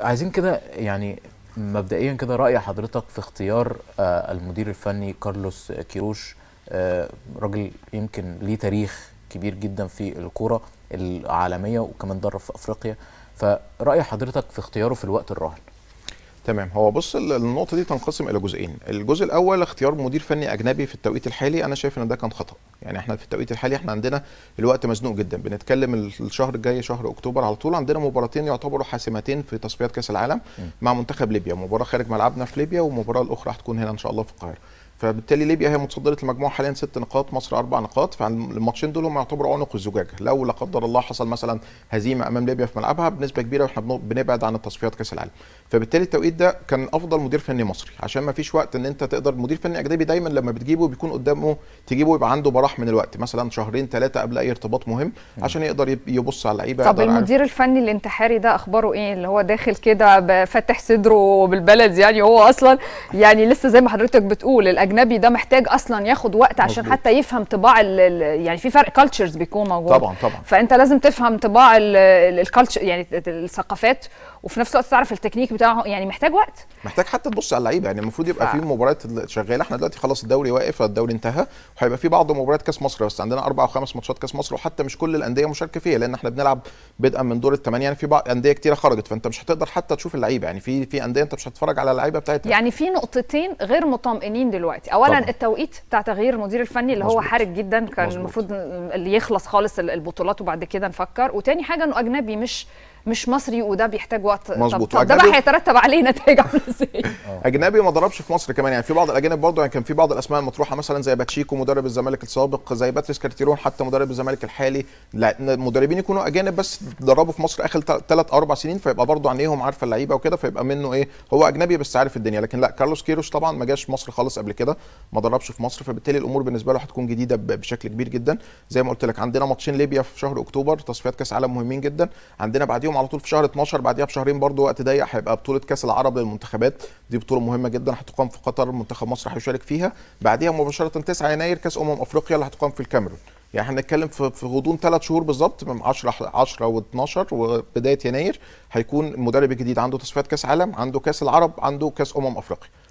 عايزين كده يعني مبدئيا كده راي حضرتك في اختيار آه، المدير الفني كارلوس كيروش آه، راجل يمكن ليه تاريخ كبير جدا في الكوره العالميه وكمان درب في افريقيا فراي حضرتك في اختياره في الوقت الراهن تمام هو بص النقطه دي تنقسم الى جزئين الجزء الاول اختيار مدير فني اجنبي في التوقيت الحالي انا شايف ان ده كان خطا يعني احنا في التوقيت الحالي احنا عندنا الوقت مزنوق جدا بنتكلم الشهر الجاي شهر اكتوبر على طول عندنا مباراتين يعتبروا حاسمتين في تصفيات كاس العالم م. مع منتخب ليبيا مباراه خارج ملعبنا في ليبيا والمباراه الاخرى هتكون هنا ان شاء الله في القاهره فبالتالي ليبيا هي متصدره المجموعه حاليا ست نقاط مصر اربع نقاط فالماتشين دول هم يعتبروا عنق الزجاجه لو لا قدر الله حصل مثلا هزيمه امام ليبيا في ملعبها بنسبه كبيره واحنا بنبعد عن التصفيات كاس العالم فبالتالي التوقيت ده كان افضل مدير فني مصري عشان ما فيش وقت ان انت تقدر مدير فني اجنبي دايما لما بتجيبه بيكون قدامه تجيبه يبقى عنده براح من الوقت مثلا شهرين ثلاثه قبل اي ارتباط مهم عشان يقدر يبص على اللعيبه طب المدير عارف. الفني الانتحاري ده اخباره ايه اللي هو داخل كده فاتح صدره بالبلد يعني هو اصلا يعني لسه زي ما حضرتك بتقول الاجنبي ده محتاج اصلا ياخد وقت عشان مزبوط. حتى يفهم طباع يعني في فرق كالتشرز بيكون موجود طبعا طبعا فانت لازم تفهم طباع الكالتشر يعني الثقافات وفي نفس الوقت تعرف التكنيك بتاعه يعني محتاج وقت محتاج حتى تبص على اللعيبه يعني المفروض يبقى ف... في مباريات شغاله احنا دلوقتي خلاص الدوري واقف الدوري انتهى وهيبقى في بعض مباريات كاس مصر بس عندنا اربع او خمس ماتشات كاس مصر وحتى مش كل الانديه مشاركه فيها لان احنا بنلعب بدءا من دور الثمانيه يعني في بعض انديه كتيره خرجت فانت مش هتقدر حتى تشوف اللعيبه يعني في في انديه انت مش هتتفرج على اللعيبه بتاعتها يعني في نقطتين غير مطمئنين دلوقتي اولا طبعا. التوقيت بتاع تغيير المدير الفني اللي مزبوط. هو حرج جدا كان مزبوط. المفروض اللي يخلص خالص البطولات وبعد كده نفكر وتاني حاجه انه اجنبي مش مش مصري وده بيحتاج وقت مظبوط ده بقى هيترتب عليه نتائج عامله ازاي؟ اجنبي ما ضربش في مصر كمان يعني في بعض الاجانب برضه يعني كان في بعض الاسماء المطروحه مثلا زي باتشيكو مدرب الزمالك السابق زي باتريس كارتيرون حتى مدرب الزمالك الحالي لا مدربين يكونوا اجانب بس دربوا في مصر اخر ثلاث اربع سنين فيبقى برضه عينيهم عارفه اللعيبه وكده فيبقى منه ايه هو اجنبي بس عارف الدنيا لكن لا كارلوس كيروش طبعا ما جاش مصر خالص قبل كده ما دربش في مصر فبالتالي الامور بالنسبه له هتكون جديده بشكل كبير جدا زي ما قلت لك عندنا ماتشين ليبيا في شهر اكتوبر تصفيات كاس عالم مهمين جدا عندنا بعديهم عليهم على طول في شهر 12 بعديها بشهرين برضو وقت ضيق هيبقى بطوله كاس العرب للمنتخبات دي بطوله مهمه جدا هتقام في قطر منتخب مصر هيشارك فيها بعديها مباشره 9 يناير كاس امم افريقيا اللي هتقام في الكاميرون يعني احنا نتكلم في غضون ثلاث شهور بالظبط من 10 10 و12 وبدايه يناير هيكون المدرب الجديد عنده تصفيات كاس عالم عنده كاس العرب عنده كاس امم افريقيا